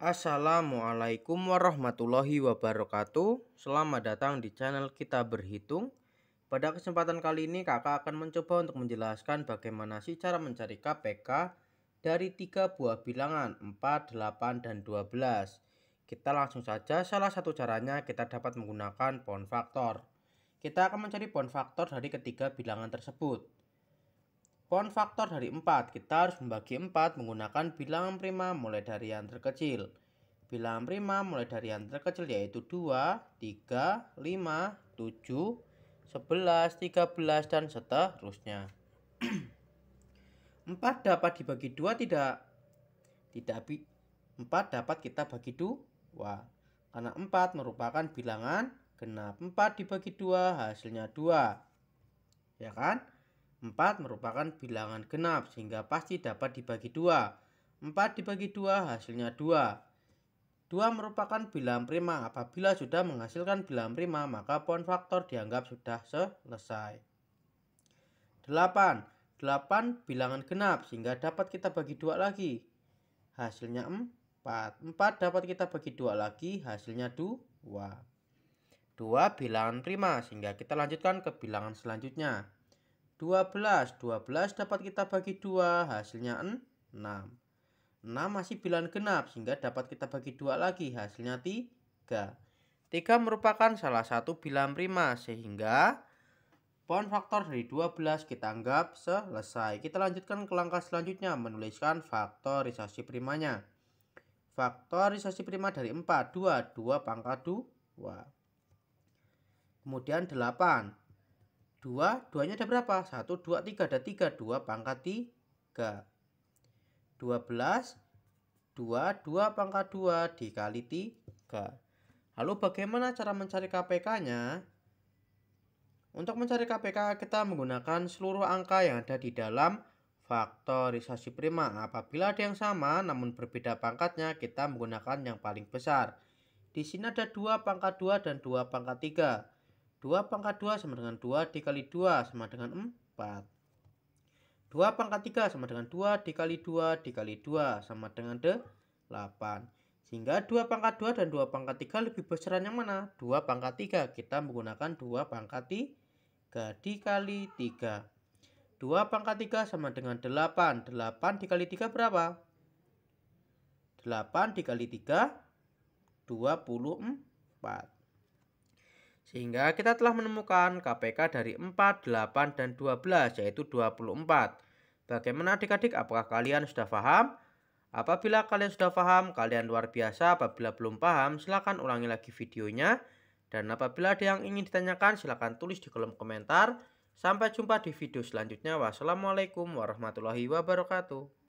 Assalamualaikum warahmatullahi wabarakatuh Selamat datang di channel kita berhitung Pada kesempatan kali ini kakak akan mencoba untuk menjelaskan bagaimana sih cara mencari KPK Dari tiga buah bilangan 4, 8, dan 12 Kita langsung saja salah satu caranya kita dapat menggunakan pohon faktor Kita akan mencari pohon faktor dari ketiga bilangan tersebut Pon faktor dari 4, kita harus membagi 4 menggunakan bilangan prima mulai dari yang terkecil. Bilangan prima mulai dari yang terkecil yaitu 2, 3, 5, 7, 11, 13, dan seterusnya. 4 dapat dibagi 2 tidak? Tidak 4 dapat kita bagi 2 karena 4 merupakan bilangan genap. 4 dibagi 2 hasilnya 2. Ya kan? 4 merupakan bilangan genap sehingga pasti dapat dibagi 2. 4 dibagi 2 hasilnya 2. 2 merupakan bilangan prima. Apabila sudah menghasilkan bilangan prima, maka pohon faktor dianggap sudah selesai. 8. 8 bilangan genap sehingga dapat kita bagi 2 lagi. Hasilnya 4. 4 dapat kita bagi 2 lagi, hasilnya 2. 2 bilangan prima sehingga kita lanjutkan ke bilangan selanjutnya. 12. 12 dapat kita bagi 2, hasilnya 6. 6 masih bilangan genap, sehingga dapat kita bagi 2 lagi, hasilnya 3. 3 merupakan salah satu bilangan prima, sehingga pohon faktor dari 12 kita anggap selesai. Kita lanjutkan ke langkah selanjutnya, menuliskan faktorisasi primanya. Faktorisasi prima dari 4, 2, 2 pangkat 2. Kemudian 8, 2, 2-nya ada berapa? 1, 2, 3, ada 3, 2 pangkat 3. 12, 2, 2 pangkat 2 dikali 3. Lalu bagaimana cara mencari KPK-nya? Untuk mencari KPK, kita menggunakan seluruh angka yang ada di dalam faktorisasi prima. Apabila ada yang sama namun berbeda pangkatnya, kita menggunakan yang paling besar. Di sini ada 2 pangkat 2 dan 2 pangkat 3. 2 pangkat 2 sama dengan 2 dikali 2 sama dengan 4. 2 pangkat 3 sama dengan 2 dikali 2 dikali 2 sama dengan 8. Sehingga 2 pangkat 2 dan 2 pangkat 3 lebih besaran yang mana? 2 pangkat 3. Kita menggunakan 2 pangkat 3 dikali 3. 2 pangkat 3 sama dengan 8. 8 dikali 3 berapa? 8 dikali 3, 24. Sehingga kita telah menemukan KPK dari 4, 8, dan 12 yaitu 24. Bagaimana adik-adik apakah kalian sudah paham? Apabila kalian sudah paham, kalian luar biasa. Apabila belum paham, silakan ulangi lagi videonya. Dan apabila ada yang ingin ditanyakan, silakan tulis di kolom komentar. Sampai jumpa di video selanjutnya. Wassalamualaikum warahmatullahi wabarakatuh.